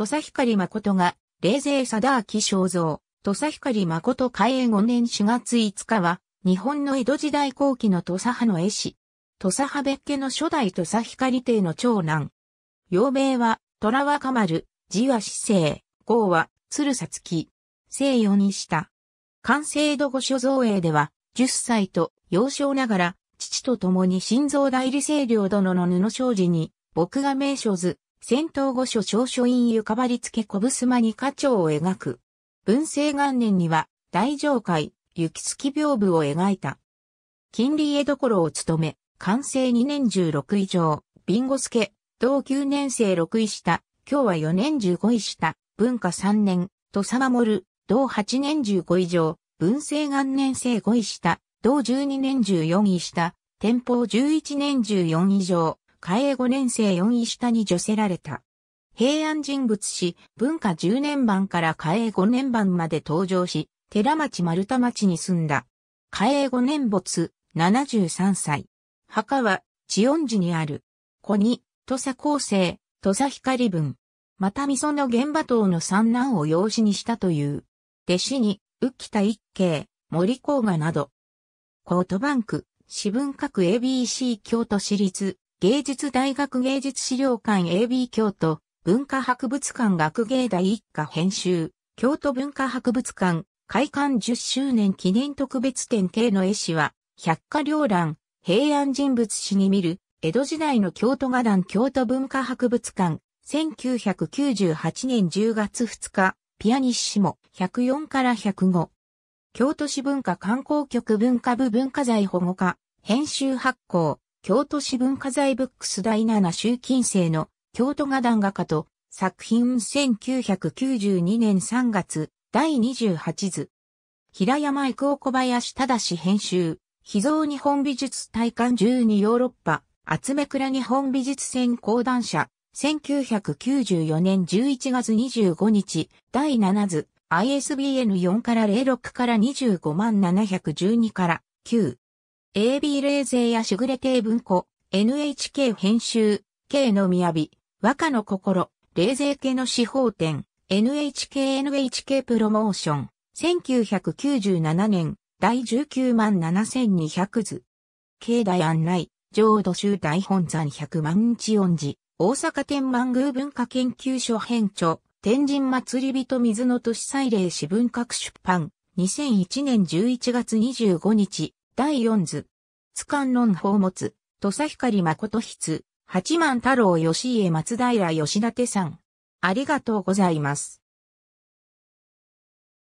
土佐光誠が、冷静貞明肖像、土佐光誠開園5年4月5日は、日本の江戸時代後期の土佐派の絵師。土佐派別家の初代土佐光帝の長男。幼名は、虎若丸、字は四勢、号は、鶴さつき。西洋にした。完成度御所造営では、10歳と幼少ながら、父と共に心臓代理清涼殿の布障子に、僕が名所図、戦闘御所少書院床張付小間に家長を描く。文政元年には、大上海、雪月屏風を描いた。金利江所を務め、完成2年16以上、ビンゴ助、同9年生6位下、今日は4年15位下、文化3年、土佐守、同8年15以上、文政元年生5位下、同12年14位下、天保11年14以上、海江5年生4位下に除せられた。平安人物史、文化10年版から海江5年版まで登場し、寺町丸田町に住んだ。海江5年没、73歳。墓は、千音寺にある。子に、土佐厚生、土佐光文。また味噌の現場等の三男を養子にしたという。弟子に、浮田一慶、森甲賀など。コートバンク、私文各 ABC 京都市立芸術大学芸術資料館 AB 京都文化博物館学芸大一家編集京都文化博物館開館10周年記念特別展系の絵師は百花繚乱平安人物史に見る江戸時代の京都画壇京都文化博物館1998年10月2日ピアニッシモ104から105京都市文化観光局文化部文化財保護課編集発行京都市文化財ブックス第7集金星の京都画壇画家と作品1992年3月第28図。平山郁夫小林正編集。秘蔵日本美術大館12ヨーロッパ、厚め倉日本美術専講談社、1994年11月25日、第7図、ISBN4 から06から25万712から9、AB 冷静やしぐれ亭文庫、NHK 編集、K の雅、和歌の心、冷静系の司法展、NHKNHK プロモーション、1997年、第19万7200図。境内案内、浄土宗大本山百万日音寺、大阪天満宮文化研究所編著、天神祭り人水の都市祭礼史文学出版、2001年11月25日、第四図。津観論法物、土佐光誠筆、八幡太郎吉家松平吉立さん。ありがとうございます。